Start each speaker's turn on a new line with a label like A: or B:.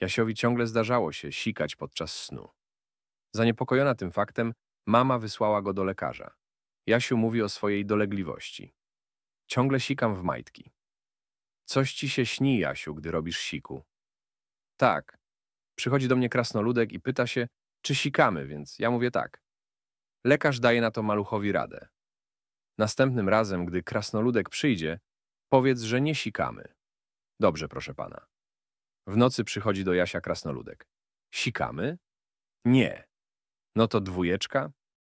A: Jasiowi ciągle zdarzało się sikać podczas snu. Zaniepokojona tym faktem, mama wysłała go do lekarza. Jasiu mówi o swojej dolegliwości. Ciągle sikam w majtki. Coś ci się śni, Jasiu, gdy robisz siku. Tak. Przychodzi do mnie krasnoludek i pyta się, czy sikamy, więc ja mówię tak. Lekarz daje na to maluchowi radę. Następnym razem, gdy krasnoludek przyjdzie, powiedz, że nie sikamy. Dobrze, proszę pana. W nocy przychodzi do Jasia krasnoludek. Sikamy? Nie. No to dwójeczka?